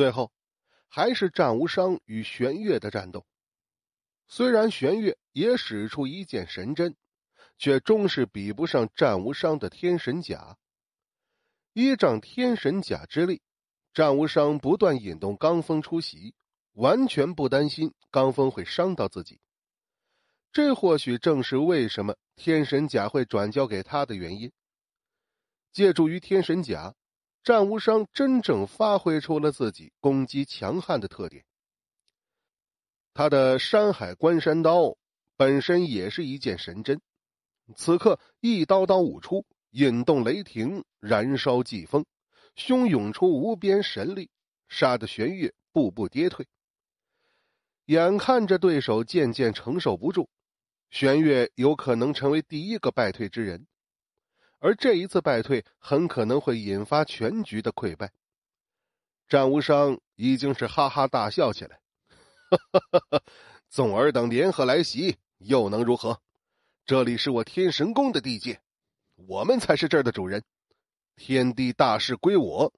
最后，还是战无伤与玄月的战斗。虽然玄月也使出一剑神针，却终是比不上战无伤的天神甲。依仗天神甲之力，战无伤不断引动罡风出袭，完全不担心罡风会伤到自己。这或许正是为什么天神甲会转交给他的原因。借助于天神甲。战无伤真正发挥出了自己攻击强悍的特点，他的山海关山刀本身也是一件神针，此刻一刀刀舞出，引动雷霆，燃烧季风，汹涌出无边神力，杀得玄月步步跌退。眼看着对手渐渐承受不住，玄月有可能成为第一个败退之人。而这一次败退很可能会引发全局的溃败。战无伤已经是哈哈大笑起来，哈哈哈！纵尔等联合来袭，又能如何？这里是我天神宫的地界，我们才是这儿的主人。天地大势归我，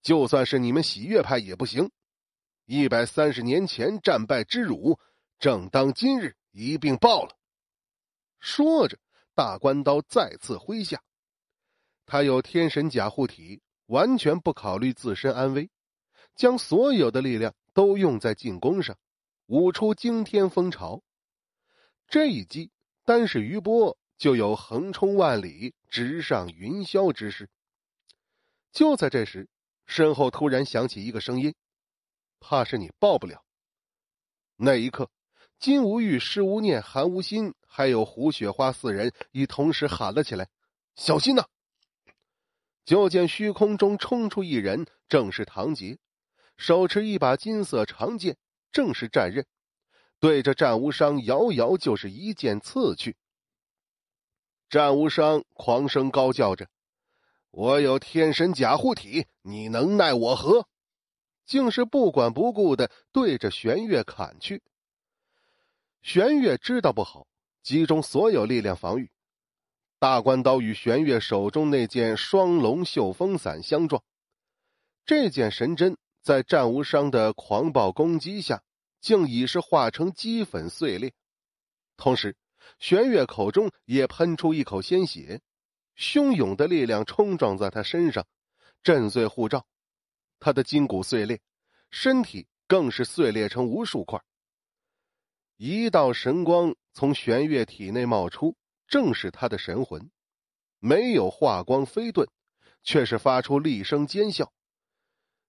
就算是你们喜悦派也不行。一百三十年前战败之辱，正当今日一并报了。说着，大关刀再次挥下。他有天神甲护体，完全不考虑自身安危，将所有的力量都用在进攻上，舞出惊天风潮。这一击，单是余波就有横冲万里、直上云霄之势。就在这时，身后突然响起一个声音：“怕是你报不了。”那一刻，金无欲、施无念、韩无心还有胡雪花四人已同时喊了起来：“小心呐！”就见虚空中冲出一人，正是唐杰，手持一把金色长剑，正是战刃，对着战无伤遥遥就是一剑刺去。战无伤狂声高叫着：“我有天神甲护体，你能奈我何？”竟是不管不顾的对着玄月砍去。玄月知道不好，集中所有力量防御。大关刀与玄月手中那件双龙绣风伞相撞，这件神针在战无伤的狂暴攻击下，竟已是化成齑粉碎裂。同时，玄月口中也喷出一口鲜血，汹涌的力量冲撞在他身上，震碎护罩，他的筋骨碎裂，身体更是碎裂成无数块。一道神光从玄月体内冒出。正是他的神魂，没有化光飞遁，却是发出厉声尖笑。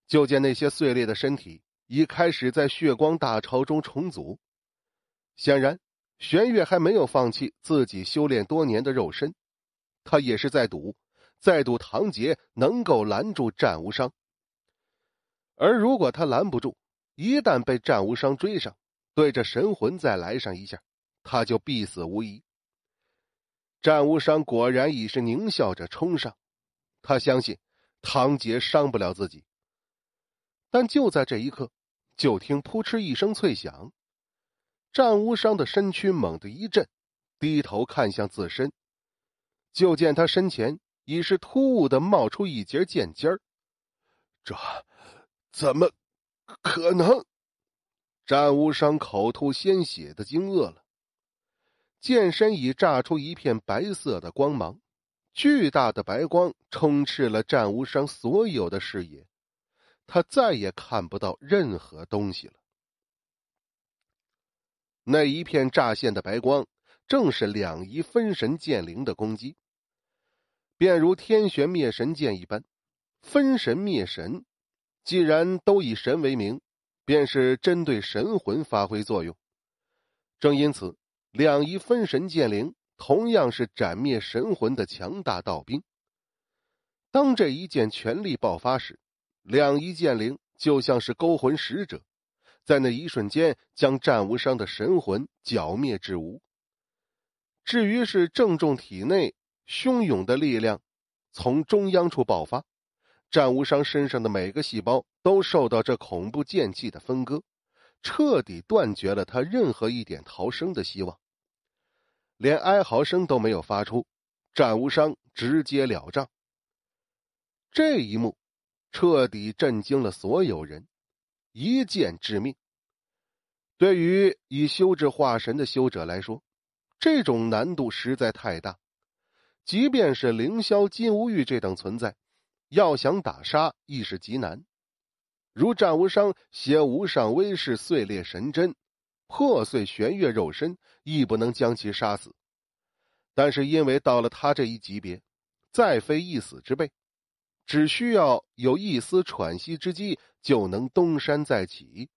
就见那些碎裂的身体已开始在血光大潮中重组。显然，玄月还没有放弃自己修炼多年的肉身。他也是在赌，在赌唐杰能够拦住战无伤。而如果他拦不住，一旦被战无伤追上，对着神魂再来上一下，他就必死无疑。战无伤果然已是狞笑着冲上，他相信唐杰伤不了自己。但就在这一刻，就听“扑哧”一声脆响，战无伤的身躯猛地一震，低头看向自身，就见他身前已是突兀的冒出一截剑尖儿。这，怎么，可能？战无伤口吐鲜血的惊愕了。剑身已炸出一片白色的光芒，巨大的白光充斥了战无伤所有的视野，他再也看不到任何东西了。那一片乍现的白光，正是两仪分神剑灵的攻击。便如天玄灭神剑一般，分神灭神，既然都以神为名，便是针对神魂发挥作用。正因此。两仪分神剑灵同样是斩灭神魂的强大道兵。当这一剑全力爆发时，两仪剑灵就像是勾魂使者，在那一瞬间将战无伤的神魂剿灭至无。至于是正中体内汹涌的力量从中央处爆发，战无伤身上的每个细胞都受到这恐怖剑气的分割，彻底断绝了他任何一点逃生的希望。连哀嚎声都没有发出，战无伤直截了当。这一幕彻底震惊了所有人。一剑致命，对于以修至化神的修者来说，这种难度实在太大。即便是凌霄金无玉这等存在，要想打杀亦是极难。如战无伤携无上威势碎裂神针。破碎玄月肉身亦不能将其杀死，但是因为到了他这一级别，再非一死之辈，只需要有一丝喘息之机，就能东山再起。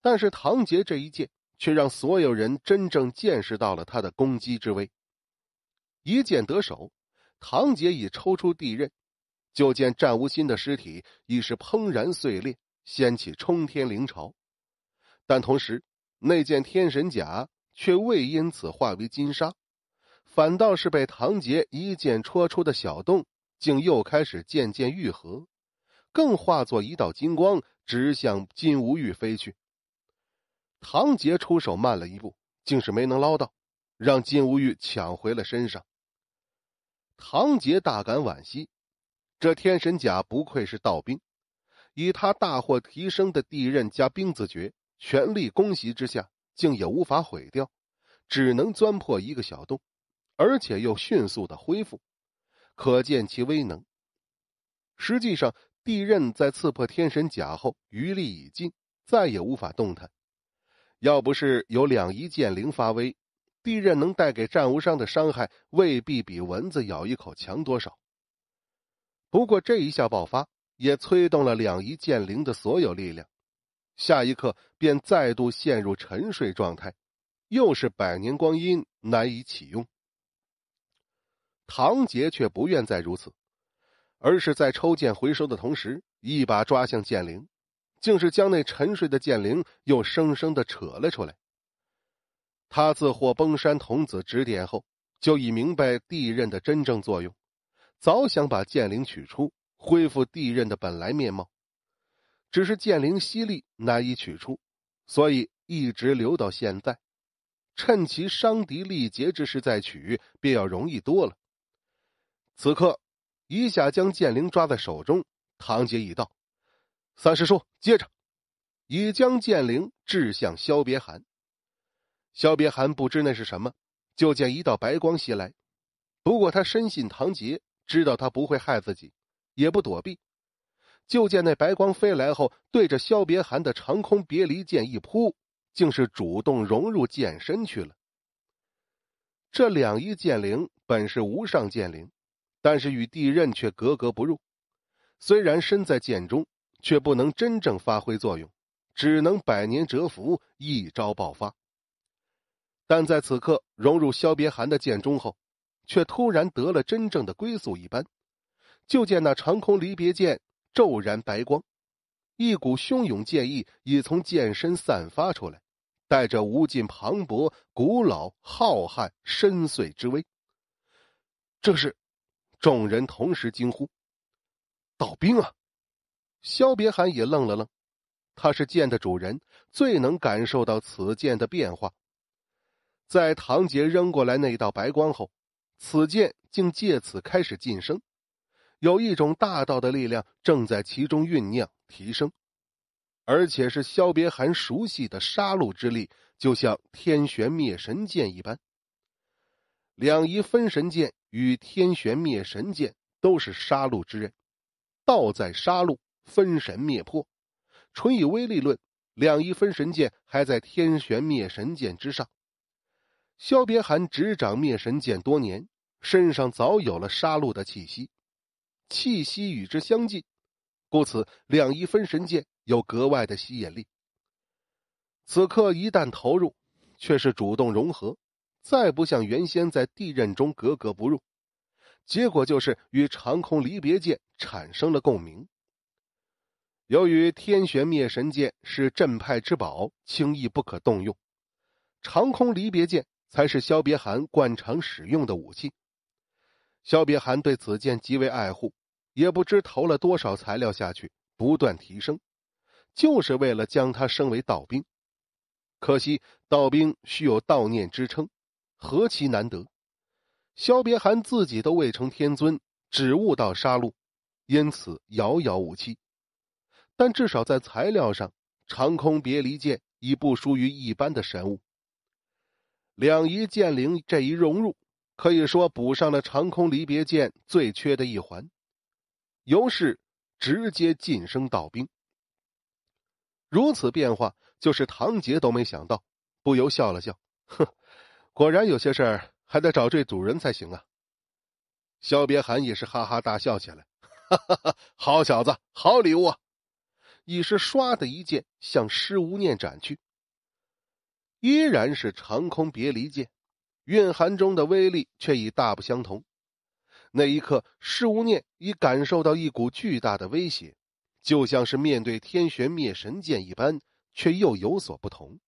但是唐杰这一剑却让所有人真正见识到了他的攻击之威。一剑得手，唐杰已抽出地刃，就见战无心的尸体已是砰然碎裂，掀起冲天灵潮，但同时。那件天神甲却未因此化为金沙，反倒是被唐杰一剑戳出的小洞，竟又开始渐渐愈合，更化作一道金光，直向金无玉飞去。唐杰出手慢了一步，竟是没能捞到，让金无玉抢回了身上。唐杰大感惋惜，这天神甲不愧是道兵，以他大获提升的地刃加兵字诀。全力攻袭之下，竟也无法毁掉，只能钻破一个小洞，而且又迅速的恢复，可见其威能。实际上，地刃在刺破天神甲后，余力已尽，再也无法动弹。要不是有两仪剑灵发威，地刃能带给战无伤的伤害，未必比蚊子咬一口强多少。不过这一下爆发，也催动了两仪剑灵的所有力量。下一刻，便再度陷入沉睡状态，又是百年光阴难以启用。唐杰却不愿再如此，而是在抽剑回收的同时，一把抓向剑灵，竟是将那沉睡的剑灵又生生的扯了出来。他自获崩山童子指点后，就已明白地刃的真正作用，早想把剑灵取出，恢复地刃的本来面貌。只是剑灵犀利，难以取出，所以一直留到现在。趁其伤敌力竭之时再取，便要容易多了。此刻，一下将剑灵抓在手中，唐杰已到。三师叔，接着！”已将剑灵掷向萧别寒。萧别寒不知那是什么，就见一道白光袭来。不过他深信唐杰，知道他不会害自己，也不躲避。就见那白光飞来后，对着萧别寒的长空别离剑一扑，竟是主动融入剑身去了。这两仪剑灵本是无上剑灵，但是与地刃却格格不入。虽然身在剑中，却不能真正发挥作用，只能百年蛰伏，一招爆发。但在此刻融入萧别寒的剑中后，却突然得了真正的归宿一般。就见那长空离别剑。骤然白光，一股汹涌剑意已从剑身散发出来，带着无尽磅礴、古老、浩瀚、深邃之威。这是，众人同时惊呼：“道兵啊！”萧别寒也愣了愣，他是剑的主人，最能感受到此剑的变化。在唐杰扔过来那道白光后，此剑竟借此开始晋升。有一种大道的力量正在其中酝酿提升，而且是萧别寒熟悉的杀戮之力，就像天玄灭神剑一般。两仪分神剑与天玄灭神剑都是杀戮之刃，道在杀戮，分神灭破。纯以威力论，两仪分神剑还在天玄灭神剑之上。萧别寒执掌灭神剑多年，身上早有了杀戮的气息。气息与之相近，故此两仪分神剑有格外的吸引力。此刻一旦投入，却是主动融合，再不像原先在地刃中格格不入。结果就是与长空离别剑产生了共鸣。由于天玄灭神剑是镇派之宝，轻易不可动用，长空离别剑才是萧别寒惯常使用的武器。萧别寒对此剑极为爱护。也不知投了多少材料下去，不断提升，就是为了将他升为道兵。可惜道兵需有道念支撑，何其难得！萧别寒自己都未成天尊，只悟道杀戮，因此遥遥无期。但至少在材料上，长空别离剑已不输于一般的神物。两仪剑灵这一融入，可以说补上了长空离别剑最缺的一环。由是直接晋升道兵。如此变化，就是唐杰都没想到，不由笑了笑：“哼，果然有些事儿还得找这主人才行啊。”萧别寒也是哈哈大笑起来：“哈哈哈，好小子，好礼物！”啊！”已是唰的一剑向施无念斩去，依然是长空别离剑，蕴含中的威力却已大不相同。那一刻，释无念已感受到一股巨大的威胁，就像是面对天玄灭神剑一般，却又有所不同。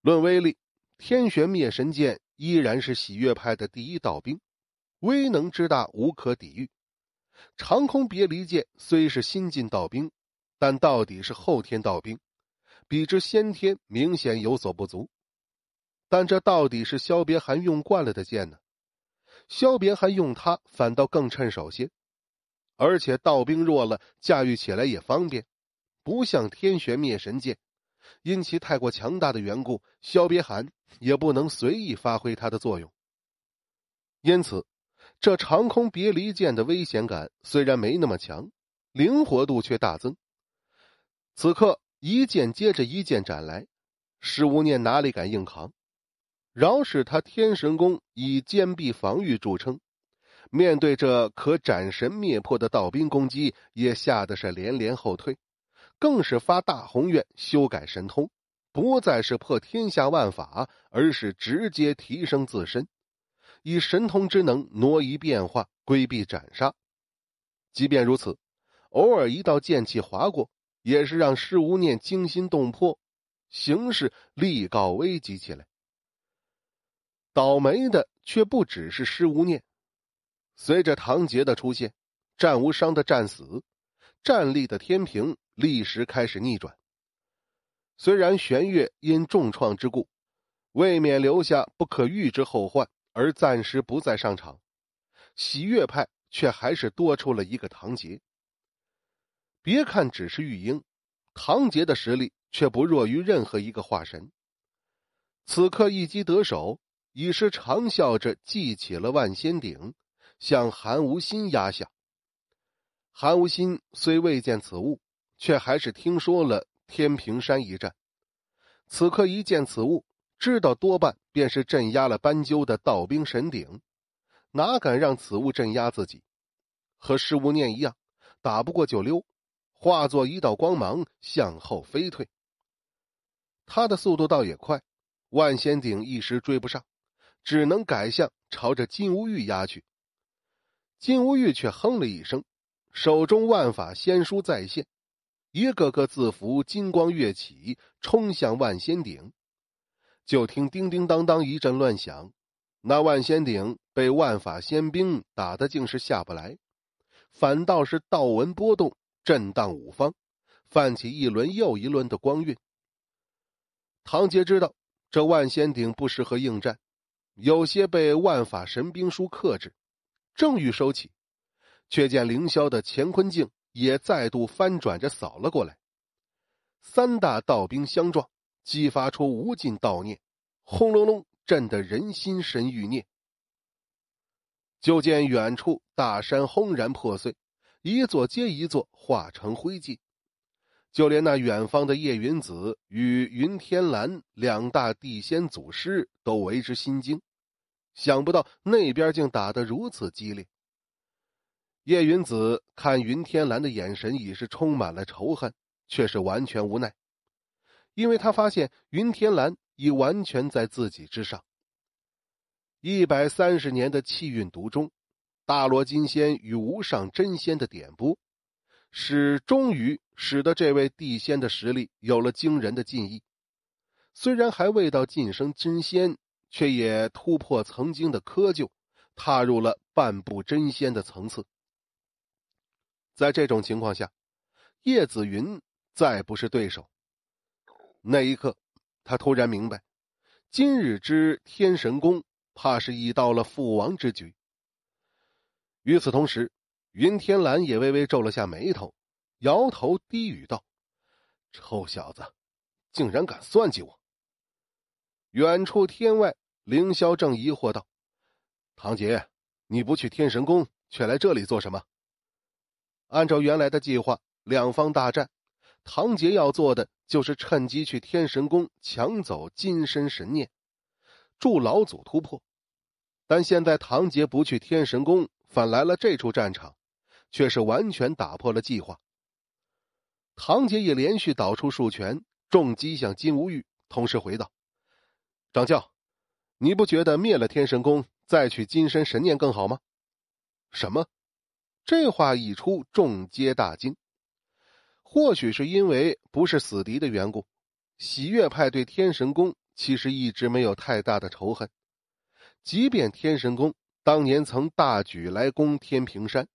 论威力，天玄灭神剑依然是喜悦派的第一道兵，威能之大无可抵御。长空别离剑虽是新晋道兵，但到底是后天道兵，比之先天明显有所不足。但这到底是萧别寒用惯了的剑呢？萧别寒用它，反倒更趁手些，而且道兵弱了，驾驭起来也方便，不像天玄灭神剑，因其太过强大的缘故，萧别寒也不能随意发挥它的作用。因此，这长空别离剑的危险感虽然没那么强，灵活度却大增。此刻一剑接着一剑斩来，十无念哪里敢硬扛？饶使他天神宫以坚壁防御著称，面对这可斩神灭魄的道兵攻击，也吓得是连连后退，更是发大宏愿，修改神通，不再是破天下万法，而是直接提升自身，以神通之能挪移变化，规避斩杀。即便如此，偶尔一道剑气划过，也是让施无念惊心动魄，形势立告危急起来。倒霉的却不只是施无念，随着唐杰的出现，战无伤的战死，战力的天平立时开始逆转。虽然玄月因重创之故，未免留下不可预知后患，而暂时不再上场，喜悦派却还是多出了一个唐杰。别看只是玉婴，唐杰的实力却不弱于任何一个化神。此刻一击得手。已是长笑着祭起了万仙鼎，向韩无心压下。韩无心虽未见此物，却还是听说了天平山一战。此刻一见此物，知道多半便是镇压了斑鸠的道兵神鼎，哪敢让此物镇压自己？和施无念一样，打不过就溜，化作一道光芒向后飞退。他的速度倒也快，万仙鼎一时追不上。只能改向，朝着金无玉压去。金无玉却哼了一声，手中万法仙书再现，一个个字符金光跃起，冲向万仙鼎。就听叮叮当当一阵乱响，那万仙鼎被万法仙兵打的竟是下不来，反倒是道纹波动震荡五方，泛起一轮又一轮的光晕。唐杰知道，这万仙鼎不适合应战。有些被万法神兵书克制，正欲收起，却见凌霄的乾坤镜也再度翻转着扫了过来。三大道兵相撞，激发出无尽道念，轰隆隆震得人心神欲裂。就见远处大山轰然破碎，一座接一座化成灰烬。就连那远方的叶云子与云天兰两大地仙祖师都为之心惊，想不到那边竟打得如此激烈。叶云子看云天兰的眼神已是充满了仇恨，却是完全无奈，因为他发现云天兰已完全在自己之上。一百三十年的气运毒中，大罗金仙与无上真仙的点拨。使终于使得这位地仙的实力有了惊人的进一，虽然还未到晋升真仙，却也突破曾经的窠臼，踏入了半步真仙的层次。在这种情况下，叶子云再不是对手。那一刻，他突然明白，今日之天神宫，怕是已到了覆亡之局。与此同时。云天蓝也微微皱了下眉头，摇头低语道：“臭小子，竟然敢算计我！”远处天外，凌霄正疑惑道：“唐杰，你不去天神宫，却来这里做什么？”按照原来的计划，两方大战，唐杰要做的就是趁机去天神宫抢走金身神念，助老祖突破。但现在唐杰不去天神宫，反来了这处战场。却是完全打破了计划。唐杰也连续导出数拳重击向金无玉，同时回道：“掌教，你不觉得灭了天神宫，再取金身神念更好吗？”什么？这话一出，众皆大惊。或许是因为不是死敌的缘故，喜悦派对天神宫其实一直没有太大的仇恨，即便天神宫当年曾大举来攻天平山。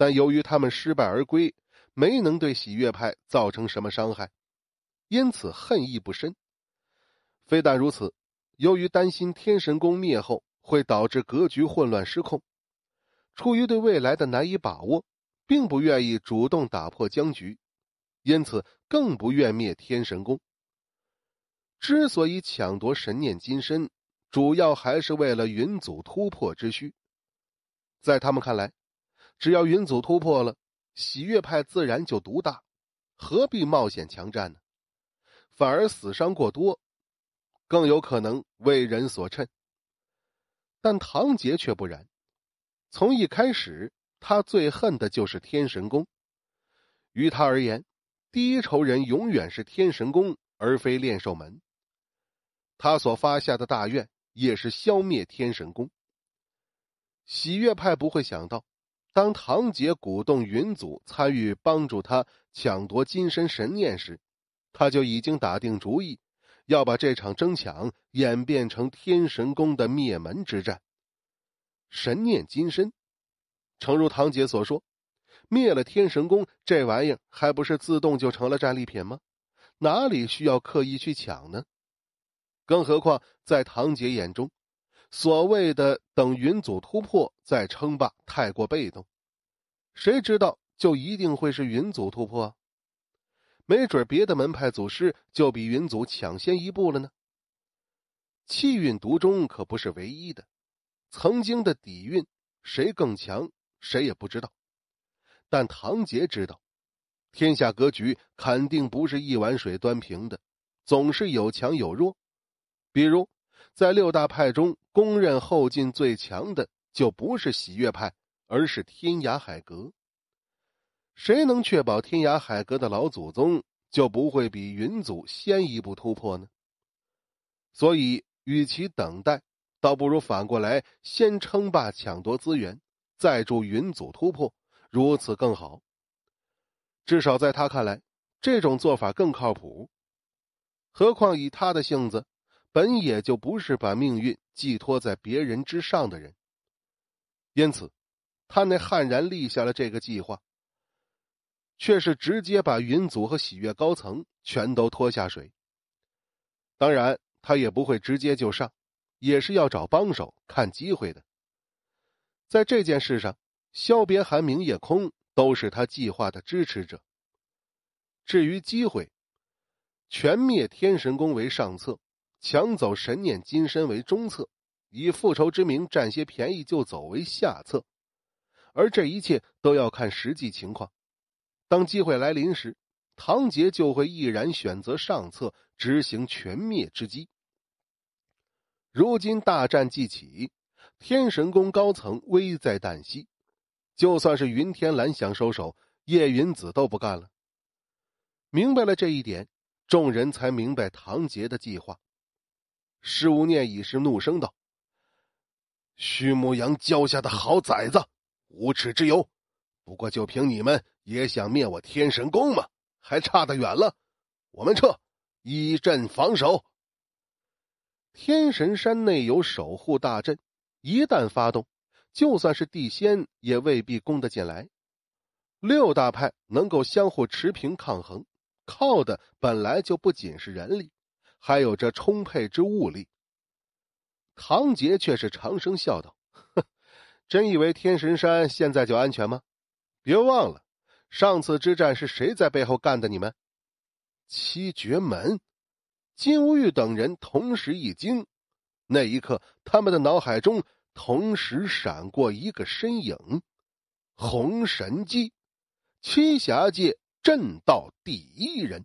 但由于他们失败而归，没能对喜悦派造成什么伤害，因此恨意不深。非但如此，由于担心天神宫灭后会导致格局混乱失控，出于对未来的难以把握，并不愿意主动打破僵局，因此更不愿灭天神宫。之所以抢夺神念金身，主要还是为了云祖突破之需。在他们看来。只要云祖突破了，喜悦派自然就独大，何必冒险强战呢？反而死伤过多，更有可能为人所趁。但唐杰却不然，从一开始，他最恨的就是天神宫。于他而言，第一仇人永远是天神宫，而非炼兽门。他所发下的大愿也是消灭天神宫。喜悦派不会想到。当堂姐鼓动云祖参与帮助他抢夺金身神念时，他就已经打定主意，要把这场争抢演变成天神宫的灭门之战。神念金身，诚如堂姐所说，灭了天神宫，这玩意儿还不是自动就成了战利品吗？哪里需要刻意去抢呢？更何况，在堂姐眼中。所谓的等云祖突破再称霸，太过被动。谁知道就一定会是云祖突破？没准别的门派祖师就比云祖抢先一步了呢？气运独钟可不是唯一的，曾经的底蕴，谁更强谁也不知道。但唐杰知道，天下格局肯定不是一碗水端平的，总是有强有弱。比如。在六大派中，公认后劲最强的就不是喜悦派，而是天涯海阁。谁能确保天涯海阁的老祖宗就不会比云祖先一步突破呢？所以，与其等待，倒不如反过来先称霸、抢夺资源，再助云祖突破，如此更好。至少在他看来，这种做法更靠谱。何况以他的性子。本也就不是把命运寄托在别人之上的人，因此，他那悍然立下了这个计划，却是直接把云祖和喜悦高层全都拖下水。当然，他也不会直接就上，也是要找帮手看机会的。在这件事上，萧别寒、明夜空都是他计划的支持者。至于机会，全灭天神宫为上策。抢走神念金身为中策，以复仇之名占些便宜就走为下策，而这一切都要看实际情况。当机会来临时，唐杰就会毅然选择上策，执行全灭之机。如今大战既起，天神宫高层危在旦夕，就算是云天兰想收手，叶云子都不干了。明白了这一点，众人才明白唐杰的计划。施无念已是怒声道：“徐牧羊教下的好崽子，无耻之尤！不过，就凭你们也想灭我天神宫吗？还差得远了！我们撤，以阵防守。天神山内有守护大阵，一旦发动，就算是地仙也未必攻得进来。六大派能够相互持平抗衡，靠的本来就不仅是人力。”还有着充沛之物力，唐杰却是长声笑道：“哼，真以为天神山现在就安全吗？别忘了，上次之战是谁在背后干的？你们七绝门，金无玉等人同时一惊，那一刻，他们的脑海中同时闪过一个身影——红神机，七侠界震道第一人。”